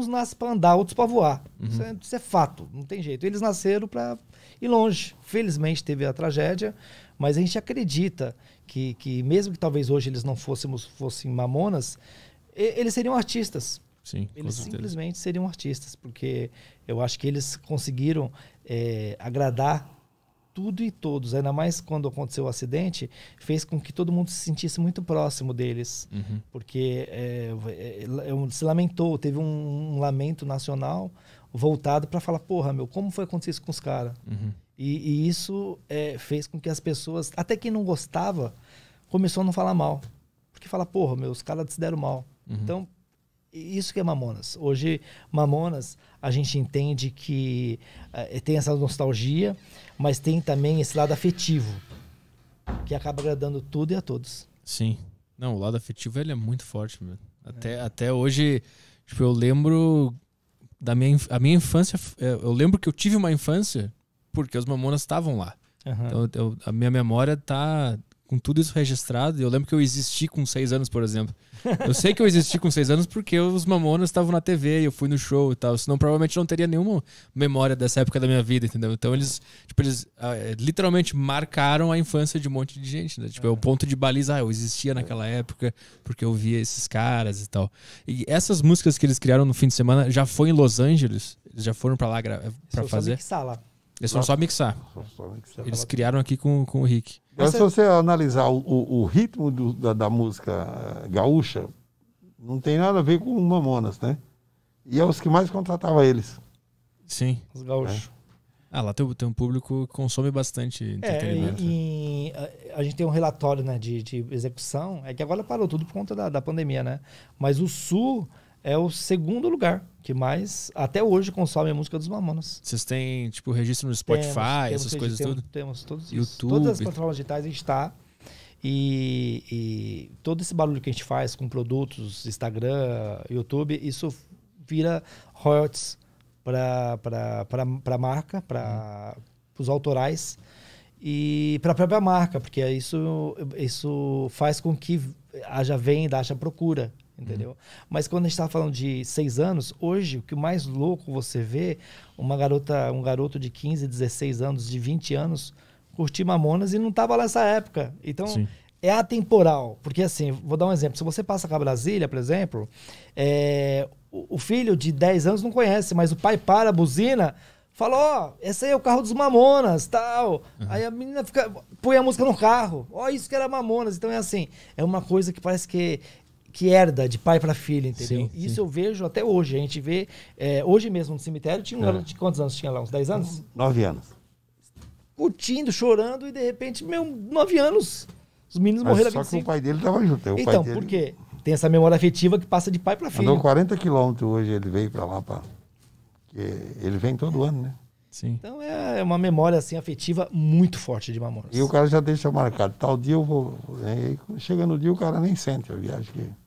uns nascem para andar, outros para voar. Uhum. Isso, é, isso, é, fato, não tem jeito. Eles nasceram para ir longe. Felizmente teve a tragédia, mas a gente acredita que, que mesmo que talvez hoje eles não fôssemos, fossem mamonas, eles seriam artistas. Sim, eles simplesmente seriam artistas, porque eu acho que eles conseguiram é, agradar tudo e todos, ainda mais quando aconteceu o acidente, fez com que todo mundo se sentisse muito próximo deles, uhum. porque é, é, é se lamentou, teve um, um lamento nacional voltado para falar, porra, meu, como foi acontecer isso com os caras? Uhum. E, e, isso é, fez com que as pessoas, até quem não gostava, começou a não falar mal, porque fala, porra, meu, os caras se deram mal. Uhum. Então isso que é Mamonas. Hoje, Mamonas, a gente entende que eh, tem essa nostalgia, mas tem também esse lado afetivo, que acaba agradando tudo e a todos. Sim. Não, o lado afetivo ele é muito forte, é. Até, é. até hoje, tipo, eu lembro da minha, a minha infância. Eu lembro que eu tive uma infância porque os mamonas estavam lá. Uhum. Então, eu, a minha memória tá com tudo isso registrado. Eu lembro que eu existi com seis anos, por exemplo. Eu sei que eu existi com seis anos porque os mamonas estavam na TV, eu fui no show e tal. Senão, provavelmente não teria nenhuma memória dessa época da minha vida, entendeu? Então eles, tipo, eles ah, é, literalmente marcaram a infância de um monte de gente, né? Tipo, é o ponto de baliza ah, eu existia naquela época porque eu via esses caras e tal. E essas músicas que eles criaram no fim de semana já foi em Los Angeles? Eles já foram para lá para fazer? Só mixar lá. Eles foram só mixar. Eles criaram aqui com, com o Rick. É você... se você analisar o, o, o ritmo do, da, da, música eh, gaúcha, não tem nada a ver com Mamonas, né? E é os que mais contratava eles. Sim. Os gaúchos. É. Ah, lá tem, tem, um público que consome bastante é, entretenimento. É, e, né? e a, a, gente tem um relatório né, de, de, execução, é que agora parou tudo por conta da, da pandemia, né? Mas o Sul é o segundo lugar que mais, até hoje, consome a música dos Mamonas. Vocês têm, tipo, registro no Spotify, temos, essas coisas temos, tudo? Temos, todos YouTube. Todas as plataformas digitais a gente está. E, e, todo esse barulho que a gente faz com produtos, Instagram, YouTube, isso vira royalties para a marca, para uhum. os autorais e para a própria marca, porque isso, isso faz com que haja venda, haja procura entendeu? Uhum. Mas quando a gente estava falando de seis anos, hoje o que mais louco você vê, uma garota, um garoto de 15, 16 anos, de 20 anos, curtir Mamonas e não estava lá nessa época. Então, Sim. é atemporal. Porque assim, vou dar um exemplo. Se você passa a Brasília, por exemplo, é, o, o, filho de 10 anos não conhece, mas o pai para a buzina... Fala, ó, oh, esse aí é o carro dos Mamonas, tal. Uhum. Aí a menina fica, põe a música no carro. Ó, oh, isso que era Mamonas. Então é assim, é uma coisa que parece que que herda de pai para filho, entendeu? Sim, Isso sim. eu vejo até hoje. A gente vê, é, hoje mesmo no cemitério, tinha um é. de quantos anos tinha lá? Uns 10 anos? 9 anos. Curtindo, chorando e de repente, meu, 9 anos. Os meninos morreram só Só que o pai dele estava junto. É o então, dele... por quê? Tem essa memória afetiva que passa de pai para filho. Andou 40 quilômetros hoje, ele veio para lá. Pra... Ele vem todo é. ano, né? Sim. Então é, é uma memória assim afetiva muito forte de Mamonas. E o cara já deixa marcado, tal dia eu vou. chega no dia o cara nem sente a viagem. Que...